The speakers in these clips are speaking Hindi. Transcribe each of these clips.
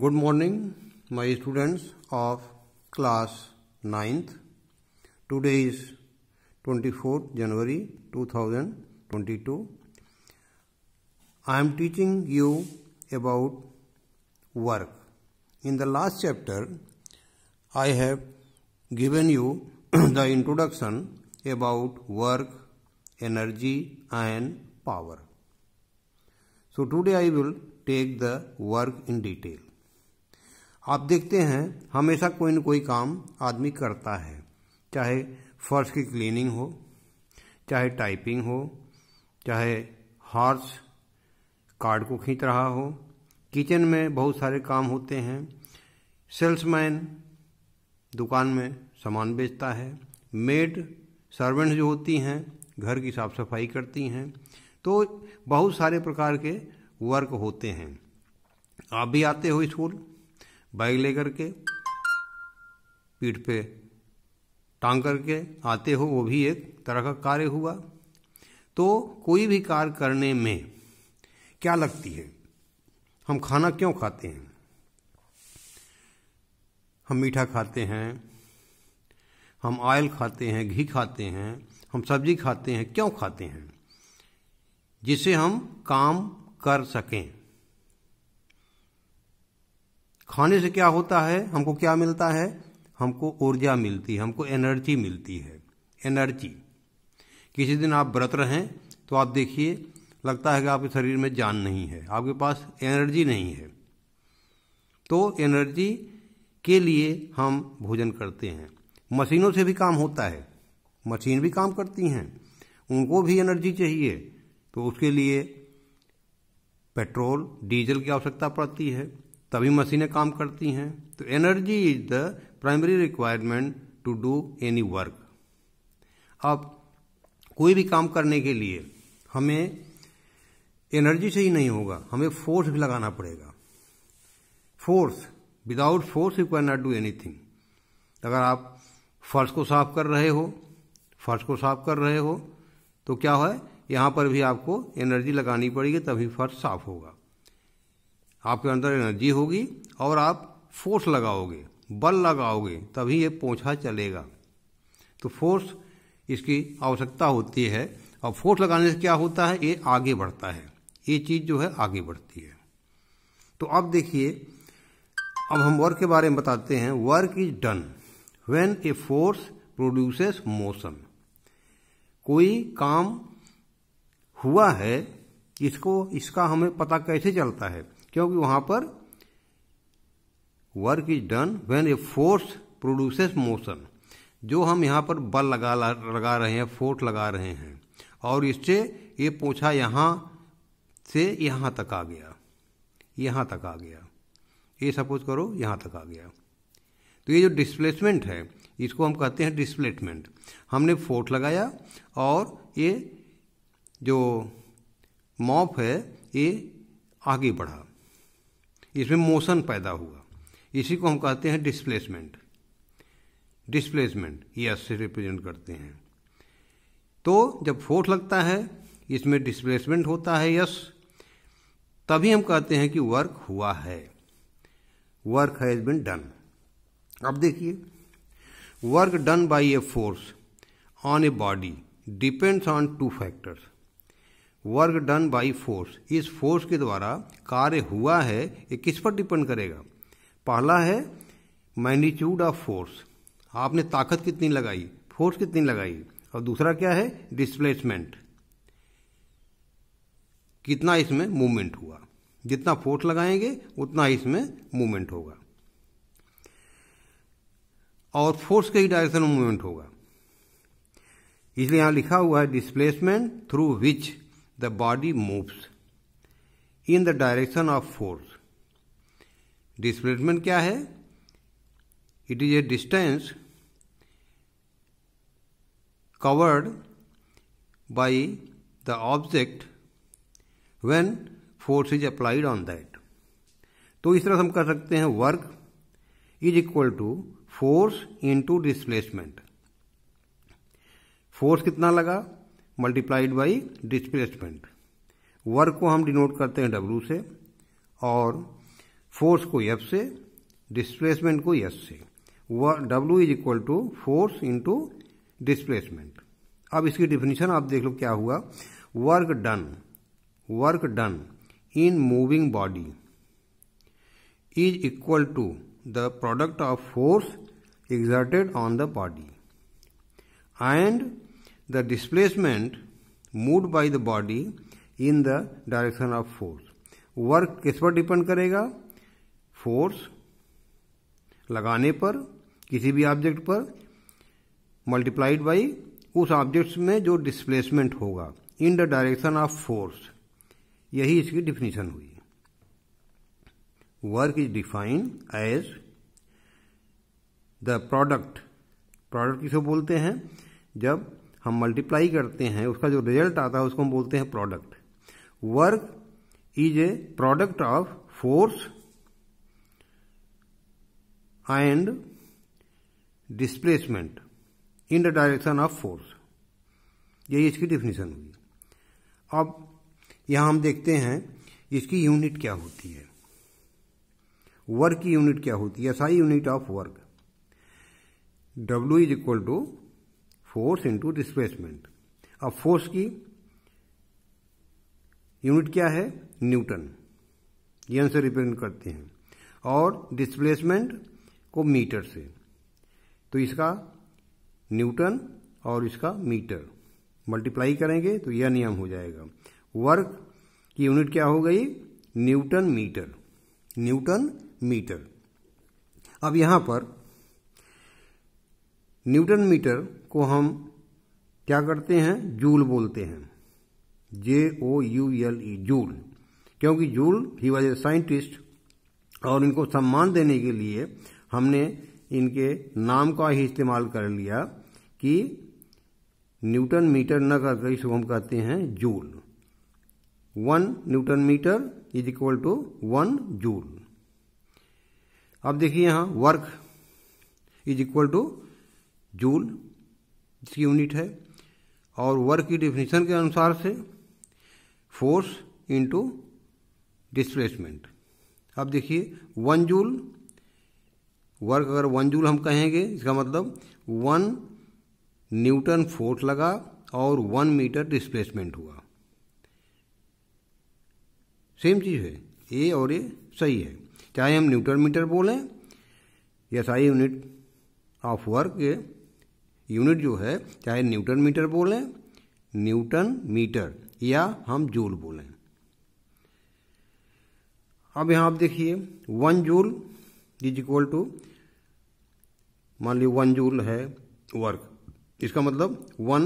Good morning, my students of class 9th. Today is 24th January 2022. I am teaching you about work. In the last chapter, I have given you the introduction about work, energy and power. So today I will take the work in detail. आप देखते हैं हमेशा कोई न कोई काम आदमी करता है चाहे फर्श की क्लीनिंग हो चाहे टाइपिंग हो चाहे हार्स कार्ड को खींच रहा हो किचन में बहुत सारे काम होते हैं सेल्समैन दुकान में सामान बेचता है मेड सर्वेंट जो होती हैं घर की साफ सफाई करती हैं तो बहुत सारे प्रकार के वर्क होते हैं आप भी आते हो स्कूल बैग लेकर के पीठ पे टांग करके आते हो वो भी एक तरह का कार्य हुआ तो कोई भी कार्य करने में क्या लगती है हम खाना क्यों खाते हैं हम मीठा खाते हैं हम ऑयल खाते हैं घी खाते हैं हम सब्जी खाते हैं क्यों खाते हैं जिसे हम काम कर सकें खाने से क्या होता है हमको क्या मिलता है हमको ऊर्जा मिलती है हमको एनर्जी मिलती है एनर्जी किसी दिन आप व्रत रहें तो आप देखिए लगता है कि आपके शरीर में जान नहीं है आपके पास एनर्जी नहीं है तो एनर्जी के लिए हम भोजन करते हैं मशीनों से भी काम होता है मशीन भी काम करती हैं उनको भी एनर्जी चाहिए तो उसके लिए पेट्रोल डीजल की आवश्यकता पड़ती है तभी मशीनें काम करती हैं तो energy is the primary requirement to do any work अब कोई भी काम करने के लिए हमें एनर्जी से ही नहीं होगा हमें फोर्स भी लगाना पड़ेगा force without force you can not do anything अगर आप फर्श को साफ कर रहे हो फर्श को साफ कर रहे हो तो क्या है यहां पर भी आपको एनर्जी लगानी पड़ेगी तभी फर्श साफ होगा आपके अंदर एनर्जी होगी और आप फोर्स लगाओगे बल लगाओगे तभी ये पोछा चलेगा तो फोर्स इसकी आवश्यकता होती है और फोर्स लगाने से क्या होता है ये आगे बढ़ता है ये चीज़ जो है आगे बढ़ती है तो अब देखिए अब हम वर्क के बारे में बताते हैं work is done when a force produces motion कोई काम हुआ है इसको इसका हमें पता कैसे चलता है क्योंकि वहां पर work is done when a force produces motion जो हम यहाँ पर बल लगा लगा रहे हैं फोर्स लगा रहे हैं और इससे ये पोछा यहाँ से यहाँ तक आ गया यहाँ तक आ गया ये सपोज करो यहाँ तक आ गया तो ये जो डिस्प्लेसमेंट है इसको हम कहते हैं डिस्प्लेसमेंट हमने फोर्स लगाया और ये जो मॉप है ये आगे बढ़ा इसमें मोशन पैदा हुआ इसी को हम कहते हैं डिस्प्लेसमेंट डिस्प्लेसमेंट ये से रिप्रेजेंट करते हैं तो जब फोर्स लगता है इसमें डिस्प्लेसमेंट होता है यस तभी हम कहते हैं कि वर्क हुआ है वर्क हैज बिन डन अब देखिए work done by a force on a body depends on two factors work done by force इस फोर्स के द्वारा कार्य हुआ है ये किस पर डिपेंड करेगा पहला है मैग्नीट्यूड ऑफ फोर्स आपने ताकत कितनी लगाई फोर्स कितनी लगाई और दूसरा क्या है डिस्प्लेसमेंट कितना इसमें मूवमेंट हुआ जितना फोर्स लगाएंगे उतना इसमें मूवमेंट होगा और फोर्स के ही डायरेक्शन में मूवमेंट होगा इसलिए यहां लिखा हुआ है displacement through which the body moves in the direction of force displacement kya hai it is a distance covered by the object when force is applied on that तो इस तरह हम कर सकते हैं work is equal to force into displacement force कितना लगा मल्टीप्लाइड बाई डिस्प्लेसमेंट वर्क को हम डिनोट करते हैं डब्लू से और फोर्स को एफ से डिस्प्लेसमेंट को यस से W is equal to force into displacement अब इसकी डिफिनीशन आप देख लो क्या हुआ work done work done in moving body is equal to the product of force exerted on the body and the displacement move by the body in the direction of force work किस पर डिपेंड करेगा फोर्स लगाने पर किसी भी ऑब्जेक्ट पर मल्टीप्लाइड बाई उस ऑब्जेक्ट्स में जो डिस्प्लेसमेंट होगा in the direction of force यही इसकी डिफिनीशन हुई work is define as the product product किसको बोलते हैं जब हम मल्टीप्लाई करते हैं उसका जो रिजल्ट आता है उसको हम बोलते हैं product work is a product of force and displacement in the direction of force यही इसकी डिफिनीशन हुई अब यहां हम देखते हैं इसकी यूनिट क्या होती है वर्क की यूनिट क्या होती है ऐसा unit of work W is equal to force into displacement अब फोर्स की यूनिट क्या है न्यूटन ये से रिप्रेजेंट करते हैं और डिस्प्लेसमेंट को मीटर से तो इसका न्यूटन और इसका मीटर मल्टीप्लाई करेंगे तो यह नियम हो जाएगा वर्क की यूनिट क्या हो गई न्यूटन मीटर न्यूटन मीटर अब यहां पर न्यूटन मीटर को हम क्या करते हैं जूल बोलते हैं J O U L E joule क्योंकि Joule he was a scientist और इनको सम्मान देने के लिए हमने इनके नाम का ही इस्तेमाल कर लिया कि न्यूटन मीटर न कहकर इसको हम कहते हैं joule one newton metre is equal to one joule अब देखिए यहां work is equal to joule इसकी यूनिट है और वर्क की डिफिनीशन के अनुसार से फोर्स इंटू डिस्प्लेसमेंट अब देखिए वन जूल वर्क अगर वन जूल हम कहेंगे इसका मतलब वन न्यूटन फोर्स लगा और वन मीटर डिस्प्लेसमेंट हुआ सेम चीज़ है ये और ये सही है चाहे हम न्यूटन मीटर बोलें या सही यूनिट ऑफ वर्क यूनिट जो है चाहे न्यूटन मीटर बोलें न्यूटन मीटर या हम जूल बोलें अब यहाँ आप देखिए one joule is equal to मान ली वन जूल है वर्क इसका मतलब वन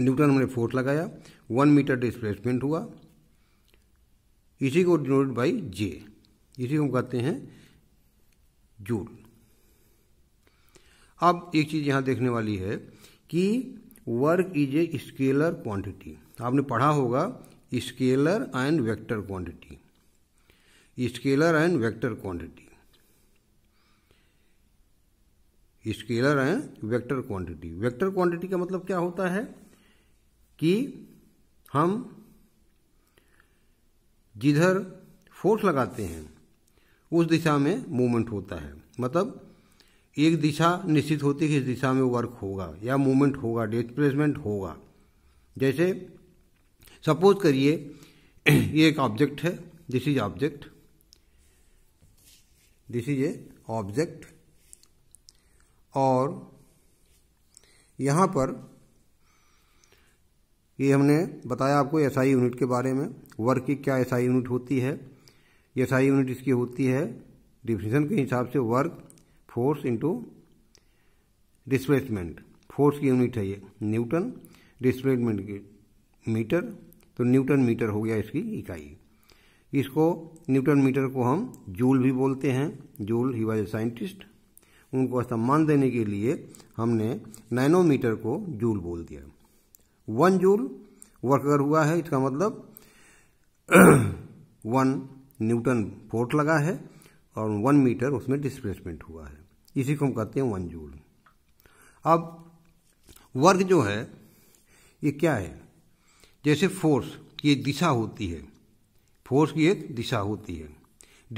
न्यूटन हमने फोर्स लगाया वन मीटर डिस्प्लेसमेंट हुआ इसी को डिनोट बाई जे इसी को हम कहते हैं जूल अब एक चीज़ यहां देखने वाली है कि work is a scalar quantity तो आपने पढ़ा होगा scalar and vector quantity scalar and vector quantity scalar and vector quantity vector quantity का मतलब क्या होता है कि हम जिधर फोर्स लगाते हैं उस दिशा में मूवमेंट होता है मतलब एक दिशा निश्चित होती है कि इस दिशा में वर्क होगा या मूवमेंट होगा डिस्प्लेसमेंट होगा जैसे सपोज करिए ये एक ऑब्जेक्ट है this is object this is a object और यहाँ पर ये हमने बताया आपको एस आई यूनिट के बारे में वर्क की क्या एस आई यूनिट होती है एस आई यूनिट इसकी होती है डिफिनेशन के हिसाब से work force into displacement force की यूनिट है ये न्यूटन डिस्प्लेसमेंट की मीटर तो न्यूटन मीटर हो गया इसकी इकाई इसको न्यूटन मीटर को हम जूल भी बोलते हैं Joule he was a scientist उनको सम्मान देने के लिए हमने नैनोमीटर को जूल बोल दिया वन जूल वर्क अगर हुआ है इसका मतलब वन न्यूटन फोर्ट लगा है और वन मीटर उसमें डिस्प्लेसमेंट हुआ है इसी को हम कहते हैं वन जूल अब वर्ग जो है ये क्या है जैसे फोर्स की एक दिशा होती है फोर्स की एक दिशा होती है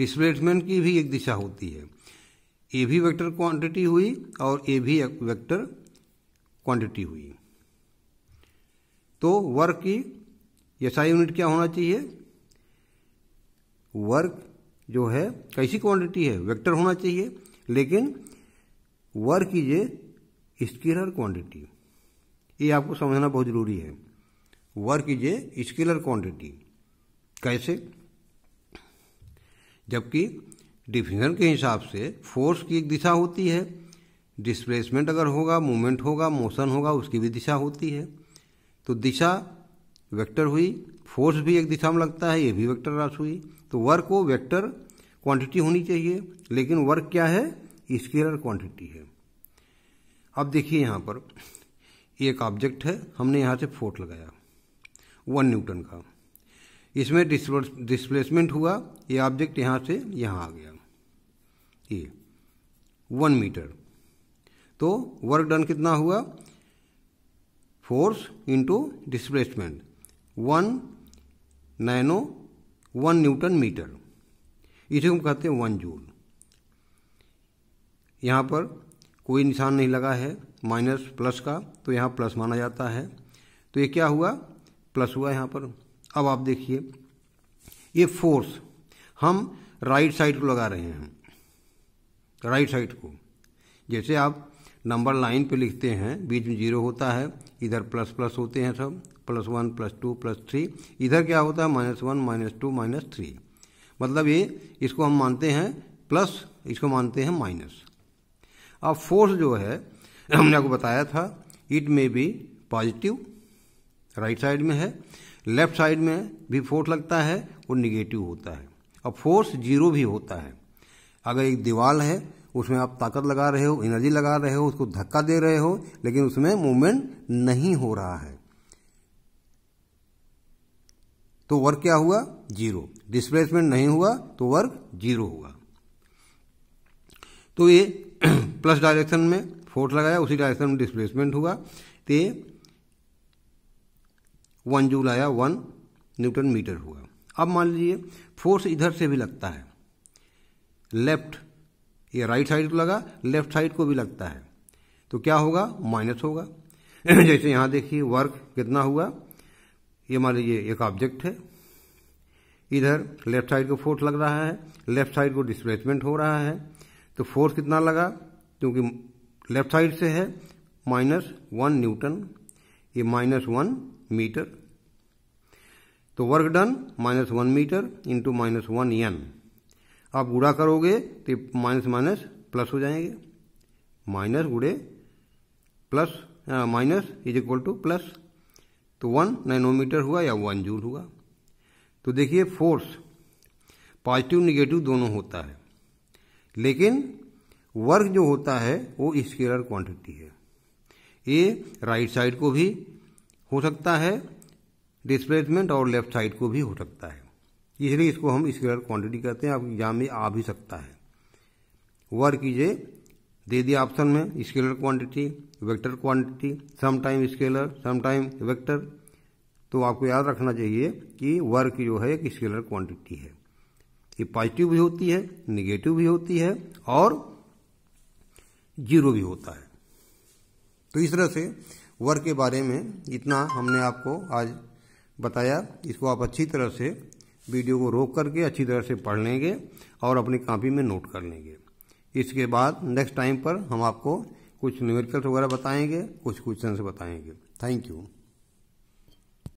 डिस्प्लेसमेंट की भी एक दिशा होती है ए भी वेक्टर क्वांटिटी हुई और ए भी वेक्टर क्वांटिटी हुई तो वर्क की एसआई यूनिट क्या होना चाहिए वर्क जो है कैसी क्वांटिटी है वेक्टर होना चाहिए लेकिन work is a scalar quantity ये आपको समझना बहुत जरूरी है work is a scalar quantity कैसे जबकि डिफिजन के हिसाब से फोर्स की एक दिशा होती है डिस्प्लेसमेंट अगर होगा मूवमेंट होगा मोशन होगा उसकी भी दिशा होती है तो दिशा वेक्टर हुई फोर्स भी एक दिशा में लगता है ये भी वेक्टर राशि हुई तो वर्क को वेक्टर क्वांटिटी होनी चाहिए लेकिन वर्क क्या है स्केलर क्वांटिटी है अब देखिए यहाँ पर एक ऑब्जेक्ट है हमने यहाँ से फोर्ट लगाया वन न्यूटन का इसमें डिस्प्लेसमेंट हुआ ये ऑब्जेक्ट यहाँ से यहाँ आ गया ये वन मीटर तो वर्क डन कितना हुआ force into displacement one nano one newton metre इसे हम कहते हैं वन जूल यहाँ पर कोई निशान नहीं लगा है माइनस प्लस का तो यहाँ प्लस माना जाता है तो ये क्या हुआ प्लस हुआ यहाँ पर अब आप देखिए ये फोर्स हम राइट साइड को लगा रहे हैं राइट साइड को जैसे आप नंबर लाइन पे लिखते हैं बीच में जीरो होता है इधर प्लस प्लस होते हैं सब plus one plus two plus three इधर क्या होता है minus one minus two minus three मतलब ये इसको हम मानते हैं प्लस इसको मानते हैं माइनस अब फोर्स जो है हमने आपको बताया था it may be positive right side में है लेफ्ट साइड में भी फोर्स लगता है और निगेटिव होता है अब फोर्स जीरो भी होता है अगर एक दीवार है उसमें आप ताकत लगा रहे हो एनर्जी लगा रहे हो उसको धक्का दे रहे हो लेकिन उसमें मूवमेंट नहीं हो रहा है तो वर्क क्या हुआ जीरो डिस्प्लेसमेंट नहीं हुआ तो वर्क जीरो हुआ तो ये प्लस डायरेक्शन में फोर्स लगाया उसी डायरेक्शन में डिस्प्लेसमेंट हुआ तो वन जूल आया वन न्यूटन मीटर हुआ अब मान लीजिए फोर्स इधर से भी लगता है लेफ्ट ये राइट साइड को लगा लेफ्ट साइड को भी लगता है तो क्या होगा माइनस होगा जैसे यहां देखिए वर्क कितना हुआ ये मान लीजिए एक ऑब्जेक्ट है इधर लेफ्ट साइड को फोर्स लग रहा है लेफ्ट साइड को डिस्प्लेसमेंट हो रहा है तो फोर्स कितना लगा क्योंकि लेफ्ट साइड से है माइनस वन न्यूटन ये माइनस वन मीटर तो work done minus one metre into minus one N आप गुड़ा करोगे तो माइनस माइनस प्लस हो जाएंगे माइनस गुड़े plus minus is equal to plus तो वन नैनोमीटर हुआ या वन जूल हुआ तो देखिए फोर्स पॉजिटिव निगेटिव दोनों होता है लेकिन वर्क जो होता है वो स्केलर क्वांटिटी है ये राइट साइड को भी हो सकता है डिस्प्लेसमेंट और लेफ्ट साइड को भी हो सकता है इसलिए इसको हम स्केलर क्वांटिटी कहते हैं आप एग्जाम में आ भी सकता है वर्क इज ए दे दिया ऑप्शन में scalar quantity vector quantity time scalar time vector तो आपको याद रखना चाहिए कि वर्क जो है एक स्केलर क्वांटिटी है ये पॉजिटिव भी होती है निगेटिव भी होती है और जीरो भी होता है तो इस तरह से वर्क के बारे में इतना हमने आपको आज बताया इसको आप अच्छी तरह से वीडियो को रोक करके अच्छी तरह से पढ़ लेंगे और अपनी कापी में नोट कर लेंगे इसके बाद नेक्स्ट टाइम पर हम आपको कुछ न्यूमेरिकल्स वगैरह बताएंगे कुछ क्वेश्चन बताएंगे थैंक यू